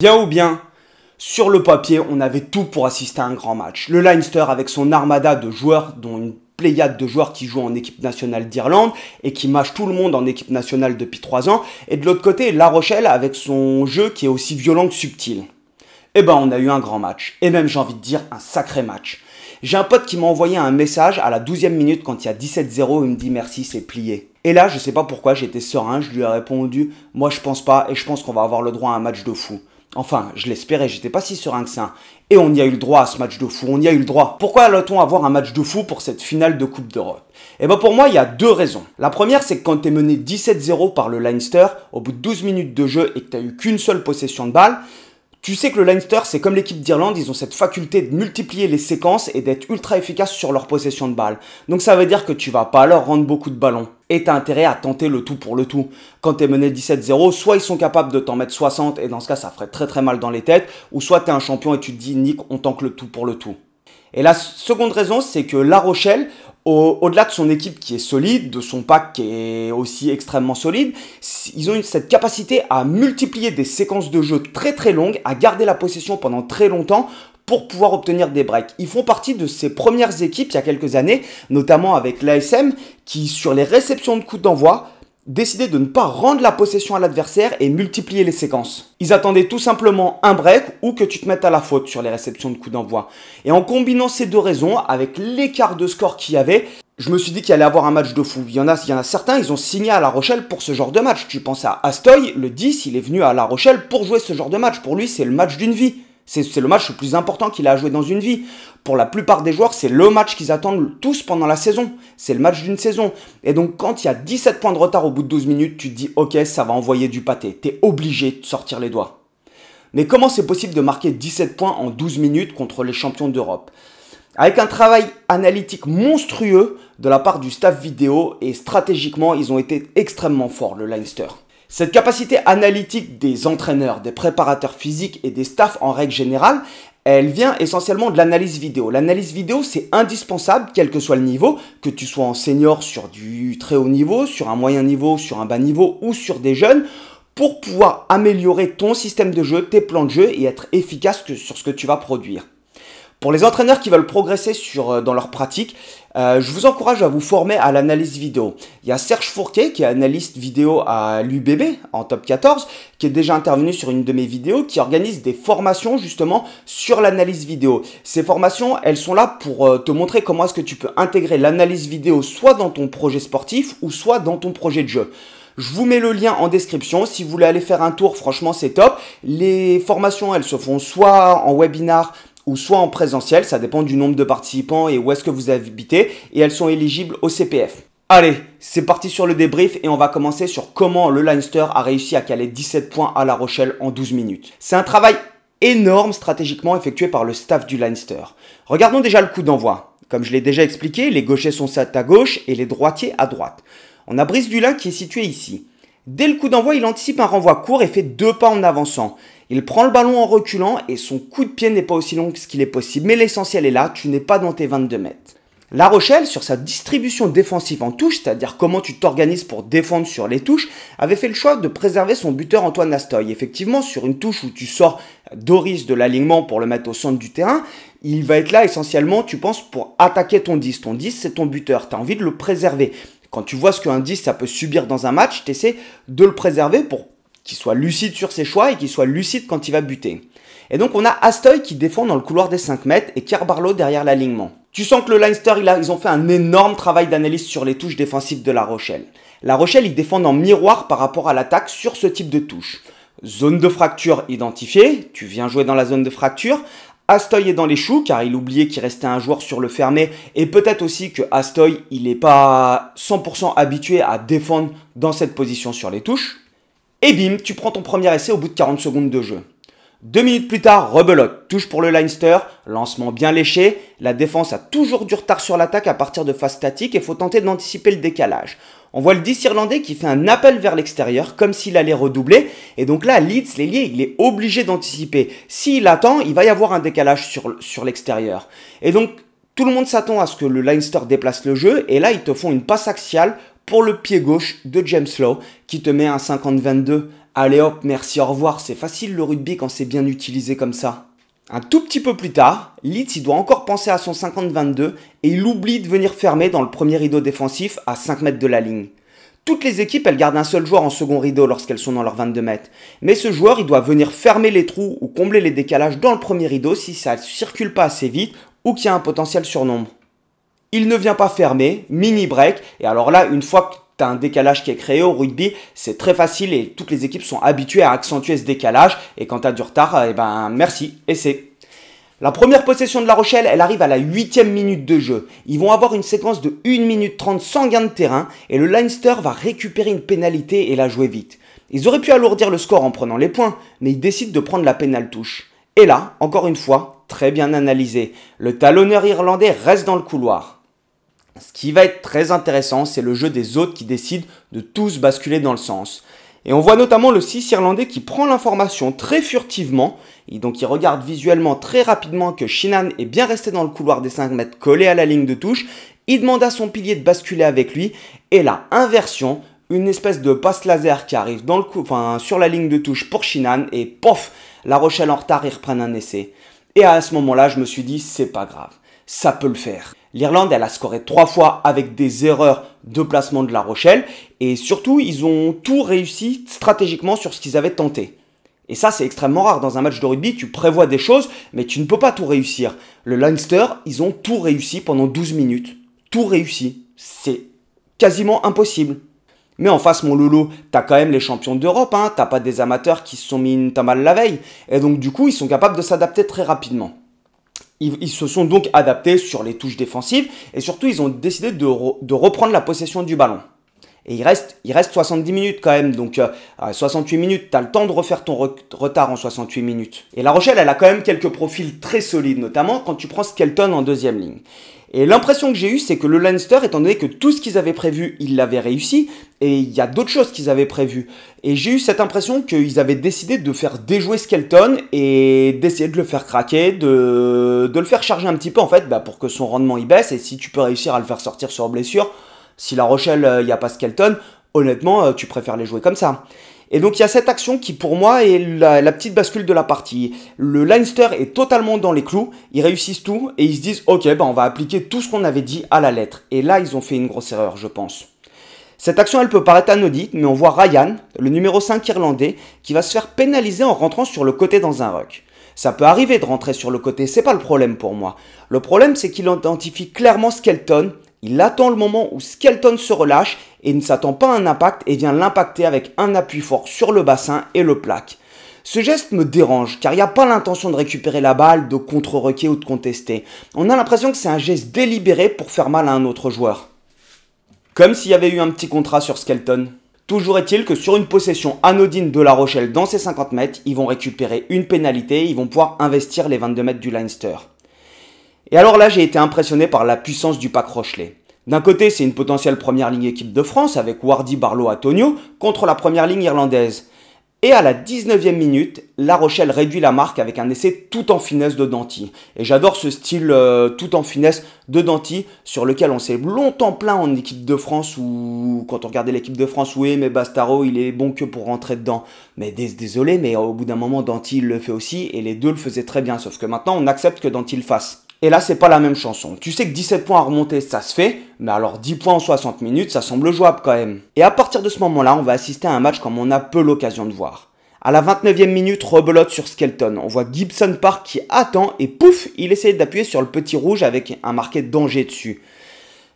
Bien ou bien, sur le papier, on avait tout pour assister à un grand match. Le Leinster avec son armada de joueurs, dont une pléiade de joueurs qui jouent en équipe nationale d'Irlande et qui mâchent tout le monde en équipe nationale depuis 3 ans. Et de l'autre côté, La Rochelle avec son jeu qui est aussi violent que subtil. Eh ben, on a eu un grand match. Et même, j'ai envie de dire, un sacré match. J'ai un pote qui m'a envoyé un message à la 12e minute quand il y a 17-0, il me dit merci, c'est plié. Et là, je sais pas pourquoi, j'étais serein, je lui ai répondu, moi je pense pas et je pense qu'on va avoir le droit à un match de fou. Enfin, je l'espérais, j'étais pas si serein que ça. Et on y a eu le droit à ce match de fou, on y a eu le droit. Pourquoi allait-on avoir un match de fou pour cette finale de Coupe d'Europe Eh ben pour moi, il y a deux raisons. La première, c'est que quand t'es mené 17-0 par le Leinster, au bout de 12 minutes de jeu et que t'as eu qu'une seule possession de balle, tu sais que le Leinster, c'est comme l'équipe d'Irlande, ils ont cette faculté de multiplier les séquences et d'être ultra efficaces sur leur possession de balle. Donc ça veut dire que tu vas pas leur rendre beaucoup de ballons et t'as intérêt à tenter le tout pour le tout. Quand t'es mené 17-0, soit ils sont capables de t'en mettre 60 et dans ce cas ça ferait très très mal dans les têtes, ou soit t'es un champion et tu te dis Nick, on tente le tout pour le tout. Et la seconde raison, c'est que La Rochelle, au-delà de son équipe qui est solide, de son pack qui est aussi extrêmement solide, ils ont cette capacité à multiplier des séquences de jeu très très longues, à garder la possession pendant très longtemps, pour pouvoir obtenir des breaks. Ils font partie de ces premières équipes il y a quelques années, notamment avec l'ASM, qui sur les réceptions de coups d'envoi décidaient de ne pas rendre la possession à l'adversaire et multiplier les séquences. Ils attendaient tout simplement un break ou que tu te mettes à la faute sur les réceptions de coups d'envoi. Et en combinant ces deux raisons, avec l'écart de score qu'il y avait, je me suis dit qu'il allait avoir un match de fou. Il y, en a, il y en a certains, ils ont signé à La Rochelle pour ce genre de match. Tu penses à Astoy, le 10, il est venu à La Rochelle pour jouer ce genre de match. Pour lui, c'est le match d'une vie. C'est le match le plus important qu'il a à jouer dans une vie. Pour la plupart des joueurs, c'est le match qu'ils attendent tous pendant la saison. C'est le match d'une saison. Et donc, quand il y a 17 points de retard au bout de 12 minutes, tu te dis, ok, ça va envoyer du pâté. es obligé de sortir les doigts. Mais comment c'est possible de marquer 17 points en 12 minutes contre les champions d'Europe Avec un travail analytique monstrueux de la part du staff vidéo et stratégiquement, ils ont été extrêmement forts, le Leinster. Cette capacité analytique des entraîneurs, des préparateurs physiques et des staffs en règle générale, elle vient essentiellement de l'analyse vidéo. L'analyse vidéo, c'est indispensable, quel que soit le niveau, que tu sois en senior sur du très haut niveau, sur un moyen niveau, sur un bas niveau ou sur des jeunes, pour pouvoir améliorer ton système de jeu, tes plans de jeu et être efficace sur ce que tu vas produire. Pour les entraîneurs qui veulent progresser euh, dans leur pratique, euh, je vous encourage à vous former à l'analyse vidéo. Il y a Serge Fourquet, qui est analyste vidéo à l'UBB en top 14, qui est déjà intervenu sur une de mes vidéos, qui organise des formations justement sur l'analyse vidéo. Ces formations, elles sont là pour euh, te montrer comment est-ce que tu peux intégrer l'analyse vidéo soit dans ton projet sportif ou soit dans ton projet de jeu. Je vous mets le lien en description. Si vous voulez aller faire un tour, franchement, c'est top. Les formations, elles se font soit en webinar, ou soit en présentiel, ça dépend du nombre de participants et où est-ce que vous habitez, et elles sont éligibles au CPF. Allez, c'est parti sur le débrief et on va commencer sur comment le Leinster a réussi à caler 17 points à La Rochelle en 12 minutes. C'est un travail énorme stratégiquement effectué par le staff du Leinster. Regardons déjà le coup d'envoi. Comme je l'ai déjà expliqué, les gauchers sont à gauche et les droitiers à droite. On a Brice Dulin qui est situé ici. Dès le coup d'envoi, il anticipe un renvoi court et fait deux pas en avançant. Il prend le ballon en reculant et son coup de pied n'est pas aussi long que ce qu'il est possible, mais l'essentiel est là, tu n'es pas dans tes 22 mètres. La Rochelle, sur sa distribution défensive en touche, c'est-à-dire comment tu t'organises pour défendre sur les touches, avait fait le choix de préserver son buteur Antoine Nastoy. Effectivement, sur une touche où tu sors Doris de l'alignement pour le mettre au centre du terrain, il va être là essentiellement, tu penses, pour attaquer ton 10. Ton 10, c'est ton buteur, tu as envie de le préserver. Quand tu vois ce qu'un 10, ça peut subir dans un match, tu essaies de le préserver pour qu'il soit lucide sur ses choix et qu'il soit lucide quand il va buter. Et donc on a Astoy qui défend dans le couloir des 5 mètres et Carbarlo derrière l'alignement. Tu sens que le Leinster, ils ont fait un énorme travail d'analyse sur les touches défensives de La Rochelle. La Rochelle, ils défendent en miroir par rapport à l'attaque sur ce type de touche. Zone de fracture identifiée, tu viens jouer dans la zone de fracture. Astoy est dans les choux car il oubliait qu'il restait un joueur sur le fermé et peut-être aussi que Astoy, il n'est pas 100% habitué à défendre dans cette position sur les touches. Et bim, tu prends ton premier essai au bout de 40 secondes de jeu. Deux minutes plus tard, rebelote, touche pour le Leinster, lancement bien léché, la défense a toujours du retard sur l'attaque à partir de phase statique, et faut tenter d'anticiper le décalage. On voit le 10 irlandais qui fait un appel vers l'extérieur comme s'il allait redoubler et donc là Leeds, l'ailier, il est obligé d'anticiper. S'il attend, il va y avoir un décalage sur, sur l'extérieur. Et donc tout le monde s'attend à ce que le Leinster déplace le jeu et là ils te font une passe axiale pour le pied gauche de James Lowe qui te met un 50-22. Allez hop, merci, au revoir. C'est facile le rugby quand c'est bien utilisé comme ça. Un tout petit peu plus tard, Leeds il doit encore penser à son 50-22 et il oublie de venir fermer dans le premier rideau défensif à 5 mètres de la ligne. Toutes les équipes, elles gardent un seul joueur en second rideau lorsqu'elles sont dans leurs 22 mètres. Mais ce joueur, il doit venir fermer les trous ou combler les décalages dans le premier rideau si ça ne circule pas assez vite ou qu'il y a un potentiel surnombre il ne vient pas fermer, mini break, et alors là, une fois que tu as un décalage qui est créé au rugby, c'est très facile et toutes les équipes sont habituées à accentuer ce décalage, et quand tu as du retard, eh ben merci, et La première possession de La Rochelle, elle arrive à la huitième minute de jeu. Ils vont avoir une séquence de 1 minute 30 sans gain de terrain et le Leinster va récupérer une pénalité et la jouer vite. Ils auraient pu alourdir le score en prenant les points, mais ils décident de prendre la pénale touche. Et là, encore une fois, très bien analysé, le talonneur irlandais reste dans le couloir. Ce qui va être très intéressant, c'est le jeu des autres qui décident de tous basculer dans le sens. Et on voit notamment le 6 irlandais qui prend l'information très furtivement, et donc il regarde visuellement très rapidement que Shinan est bien resté dans le couloir des 5 mètres collé à la ligne de touche, il demande à son pilier de basculer avec lui, et la inversion, une espèce de passe laser qui arrive dans le sur la ligne de touche pour Shinan, et pof, La Rochelle en retard, ils reprennent un essai. Et à ce moment-là, je me suis dit, c'est pas grave, ça peut le faire. L'Irlande, elle a scoré trois fois avec des erreurs de placement de La Rochelle. Et surtout, ils ont tout réussi stratégiquement sur ce qu'ils avaient tenté. Et ça, c'est extrêmement rare. Dans un match de rugby, tu prévois des choses, mais tu ne peux pas tout réussir. Le Leinster, ils ont tout réussi pendant 12 minutes. Tout réussi. C'est quasiment impossible. Mais en face, mon lolo, t'as quand même les champions d'Europe, hein. T'as pas des amateurs qui se sont mis une tamale la veille. Et donc, du coup, ils sont capables de s'adapter très rapidement ils, se sont donc adaptés sur les touches défensives et surtout ils ont décidé de, reprendre la possession du ballon. Et il reste, il reste 70 minutes quand même, donc 68 euh, minutes, tu as le temps de refaire ton retard en 68 minutes. Et La Rochelle, elle a quand même quelques profils très solides, notamment quand tu prends Skelton en deuxième ligne. Et l'impression que j'ai eu, c'est que le Leinster, étant donné que tout ce qu'ils avaient prévu, ils l'avaient réussi, et il y a d'autres choses qu'ils avaient prévues. Et j'ai eu cette impression qu'ils avaient décidé de faire déjouer Skelton et d'essayer de le faire craquer, de, le faire charger un petit peu en fait, bah, pour que son rendement y baisse, et si tu peux réussir à le faire sortir sur blessure, si La Rochelle, il euh, n'y a pas Skelton, honnêtement, euh, tu préfères les jouer comme ça. Et donc il y a cette action qui pour moi est la, petite bascule de la partie. Le Leinster est totalement dans les clous, ils réussissent tout et ils se disent ok bah, on va appliquer tout ce qu'on avait dit à la lettre. Et là ils ont fait une grosse erreur je pense. Cette action elle peut paraître anodine mais on voit Ryan, le numéro 5 irlandais, qui va se faire pénaliser en rentrant sur le côté dans un ruck. Ça peut arriver de rentrer sur le côté, c'est pas le problème pour moi. Le problème c'est qu'il identifie clairement Skelton il attend le moment où Skelton se relâche et ne s'attend pas à un impact et vient l'impacter avec un appui fort sur le bassin et le plaque. Ce geste me dérange car il n'y a pas l'intention de récupérer la balle, de contre-requer ou de contester. On a l'impression que c'est un geste délibéré pour faire mal à un autre joueur. Comme s'il y avait eu un petit contrat sur Skelton. Toujours est-il que sur une possession anodine de La Rochelle dans ses 50 mètres, ils vont récupérer une pénalité et ils vont pouvoir investir les 22 mètres du Leinster. Et alors là, j'ai été impressionné par la puissance du pack Rochelet. D'un côté, c'est une potentielle première ligne équipe de France avec Wardy, Barlow, Antonio contre la première ligne irlandaise. Et à la 19e minute, La Rochelle réduit la marque avec un essai tout en finesse de Danty. Et j'adore ce style euh, tout en finesse de Danty sur lequel on s'est longtemps plaint en équipe de France où quand on regardait l'équipe de France, oui mais Bastaro il est bon que pour rentrer dedans. Mais désolé mais au bout d'un moment Danty le fait aussi et les deux le faisaient très bien sauf que maintenant on accepte que Danty le fasse. Et là, c'est pas la même chanson. Tu sais que 17 points à remonter, ça se fait, mais alors 10 points en 60 minutes, ça semble jouable quand même. Et à partir de ce moment-là, on va assister à un match comme on a peu l'occasion de voir. À la 29e minute, rebelote sur Skelton. On voit Gibson Park qui attend et pouf, il essaie d'appuyer sur le petit rouge avec un marqué danger dessus.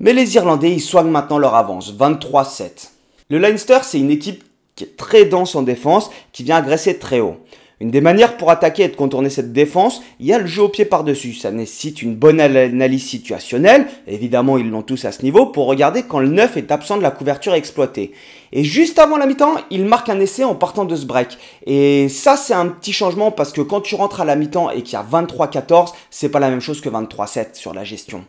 Mais les Irlandais, ils soignent maintenant leur avance, 23-7. Le Leinster, c'est une équipe qui est très dense en défense, qui vient agresser très haut. Une des manières pour attaquer et de contourner cette défense, il y a le jeu au pied par-dessus. Ça nécessite une bonne analyse situationnelle, évidemment ils l'ont tous à ce niveau, pour regarder quand le 9 est absent de la couverture exploitée. Et juste avant la mi-temps, il marque un essai en partant de ce break. Et ça c'est un petit changement parce que quand tu rentres à la mi-temps et qu'il y a 23-14, c'est pas la même chose que 23-7 sur la gestion.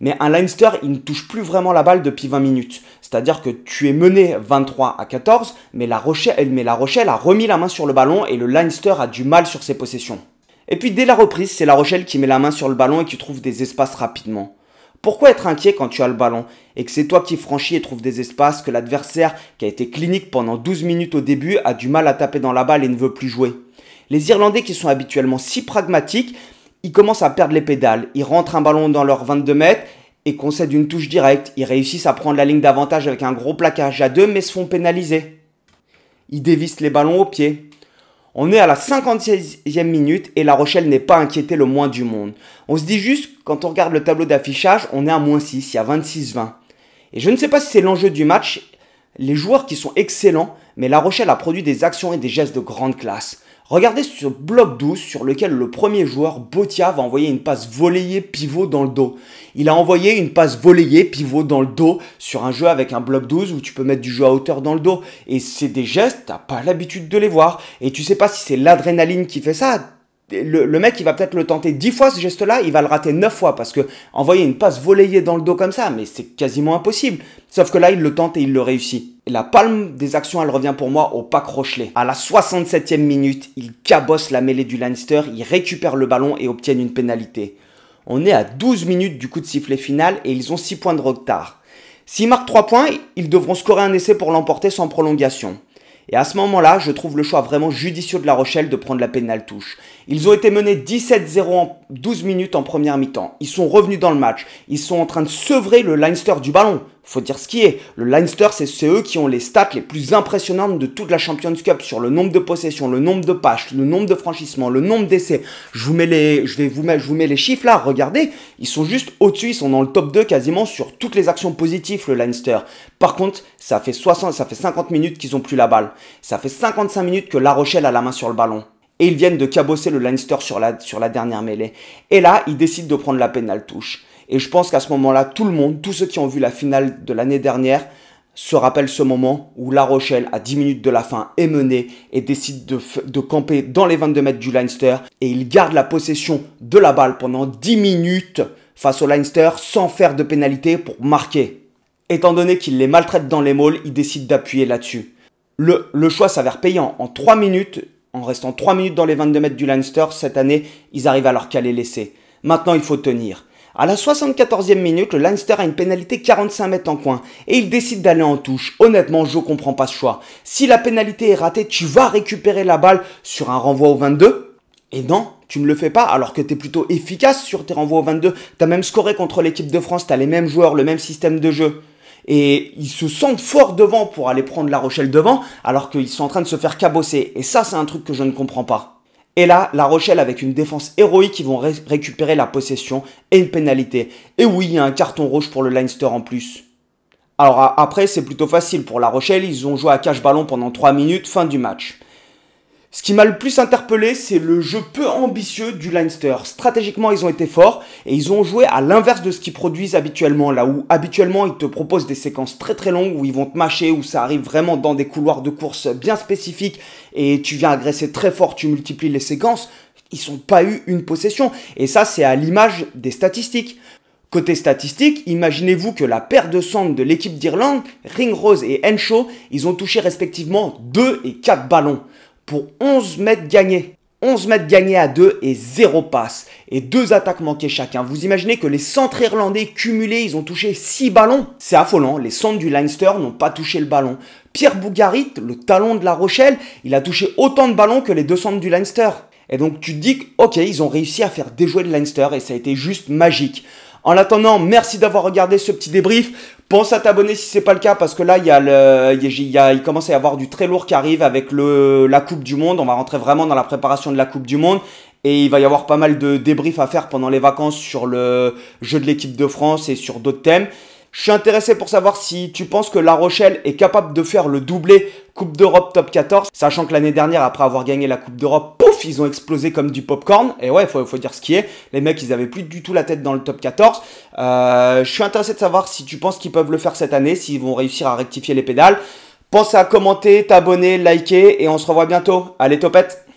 Mais un Leinster, il ne touche plus vraiment la balle depuis 20 minutes. C'est-à-dire que tu es mené 23 à 14, mais la, Rochelle, la Rochelle a remis la main sur le ballon et le Leinster a du mal sur ses possessions. Et puis dès la reprise, c'est la Rochelle qui met la main sur le ballon et qui trouve des espaces rapidement. Pourquoi être inquiet quand tu as le ballon et que c'est toi qui franchis et trouves des espaces, que l'adversaire, qui a été clinique pendant 12 minutes au début, a du mal à taper dans la balle et ne veut plus jouer Les Irlandais qui sont habituellement si pragmatiques, ils commencent à perdre les pédales, ils rentrent un ballon dans leur 22 mètres et concèdent une touche directe. Ils réussissent à prendre la ligne d'avantage avec un gros plaquage à deux mais se font pénaliser. Ils dévissent les ballons au pied. On est à la 56e minute et La Rochelle n'est pas inquiétée le moins du monde. On se dit juste, quand on regarde le tableau d'affichage, on est à moins 6, il y a 26-20. Et je ne sais pas si c'est l'enjeu du match, les joueurs qui sont excellents, mais La Rochelle a produit des actions et des gestes de grande classe. Regardez ce bloc 12 sur lequel le premier joueur, Botia, va envoyer une passe volée pivot dans le dos. Il a envoyé une passe volée pivot dans le dos sur un jeu avec un bloc 12 où tu peux mettre du jeu à hauteur dans le dos. Et c'est des gestes, t'as pas l'habitude de les voir. Et tu sais pas si c'est l'adrénaline qui fait ça. Le, mec, il va peut-être le tenter 10 fois ce geste-là, il va le rater 9 fois parce que envoyer une passe volée dans le dos comme ça, mais c'est quasiment impossible. Sauf que là, il le tente et il le réussit la palme des actions, elle revient pour moi au pack Rochelet. À la 67e minute, ils cabossent la mêlée du Leinster, ils récupèrent le ballon et obtiennent une pénalité. On est à 12 minutes du coup de sifflet final et ils ont 6 points de retard. S'ils marquent 3 points, ils devront scorer un essai pour l'emporter sans prolongation. Et à ce moment-là, je trouve le choix vraiment judicieux de La Rochelle de prendre la pénale touche. Ils ont été menés 17-0 en 12 minutes en première mi-temps. Ils sont revenus dans le match. Ils sont en train de sevrer le Leinster du ballon faut dire ce qui est. Le Leinster, c'est eux qui ont les stats les plus impressionnantes de toute la Champions Cup sur le nombre de possessions, le nombre de passes, le nombre de franchissements, le nombre d'essais. Je vous mets les, je vais vous je vous mets les chiffres là. Regardez, ils sont juste au-dessus, ils sont dans le top 2 quasiment sur toutes les actions positives le Leinster. Par contre, ça fait 60, ça fait 50 minutes qu'ils ont plus la balle. Ça fait 55 minutes que La Rochelle a la main sur le ballon et ils viennent de cabosser le Leinster sur la, sur la dernière mêlée. Et là, ils décident de prendre la pénale touche. Et je pense qu'à ce moment-là, tout le monde, tous ceux qui ont vu la finale de l'année dernière, se rappellent ce moment où La Rochelle, à 10 minutes de la fin, est menée et décide de, camper dans les 22 mètres du Leinster. Et il garde la possession de la balle pendant 10 minutes face au Leinster sans faire de pénalité pour marquer. Étant donné qu'il les maltraite dans les malls, il décide d'appuyer là-dessus. Le, choix s'avère payant. En 3 minutes, en restant 3 minutes dans les 22 mètres du Leinster, cette année, ils arrivent à leur caler laissé. Maintenant, il faut tenir. À la 74e minute, le Leinster a une pénalité 45 mètres en coin et il décide d'aller en touche. Honnêtement, je comprends pas ce choix. Si la pénalité est ratée, tu vas récupérer la balle sur un renvoi au 22 et non, tu ne le fais pas alors que tu es plutôt efficace sur tes renvois au 22. Tu as même scoré contre l'équipe de France, tu as les mêmes joueurs, le même système de jeu et ils se sentent fort devant pour aller prendre La Rochelle devant, alors qu'ils sont en train de se faire cabosser. Et ça, c'est un truc que je ne comprends pas. Et là, La Rochelle avec une défense héroïque, ils vont récupérer la possession et une pénalité. Et oui, il y a un carton rouge pour le Leinster en plus. Alors après, c'est plutôt facile pour La Rochelle, ils ont joué à cache-ballon pendant 3 minutes, fin du match. Ce qui m'a le plus interpellé, c'est le jeu peu ambitieux du Leinster. Stratégiquement, ils ont été forts et ils ont joué à l'inverse de ce qu'ils produisent habituellement. Là où habituellement, ils te proposent des séquences très très longues où ils vont te mâcher, où ça arrive vraiment dans des couloirs de course bien spécifiques et tu viens agresser très fort, tu multiplies les séquences. Ils n'ont pas eu une possession. Et ça, c'est à l'image des statistiques. Côté statistique, imaginez-vous que la paire de centres de l'équipe d'Irlande, Ringrose et Henshaw, ils ont touché respectivement 2 et 4 ballons pour 11 mètres gagnés. 11 mètres gagnés à 2 et 0 passe. Et deux attaques manquées chacun. Vous imaginez que les centres irlandais cumulés, ils ont touché 6 ballons C'est affolant, les centres du Leinster n'ont pas touché le ballon. Pierre Bougarit, le talon de la Rochelle, il a touché autant de ballons que les deux centres du Leinster. Et donc tu te dis, ok, ils ont réussi à faire déjouer le Leinster et ça a été juste magique. En attendant, merci d'avoir regardé ce petit débrief. Pense à t'abonner si c'est pas le cas parce que là il y a le il, y il commence à y avoir du très lourd qui arrive avec le la Coupe du monde, on va rentrer vraiment dans la préparation de la Coupe du monde et il va y avoir pas mal de débriefs à faire pendant les vacances sur le jeu de l'équipe de France et sur d'autres thèmes. Je suis intéressé pour savoir si tu penses que La Rochelle est capable de faire le doublé Coupe d'Europe Top 14, sachant que l'année dernière, après avoir gagné la Coupe d'Europe, ils ont explosé comme du popcorn. Et ouais, faut, faut dire ce qui est. Les mecs, ils avaient plus du tout la tête dans le top 14. Euh, je suis intéressé de savoir si tu penses qu'ils peuvent le faire cette année, s'ils vont réussir à rectifier les pédales. Pense à commenter, t'abonner, liker et on se revoit bientôt. Allez, topette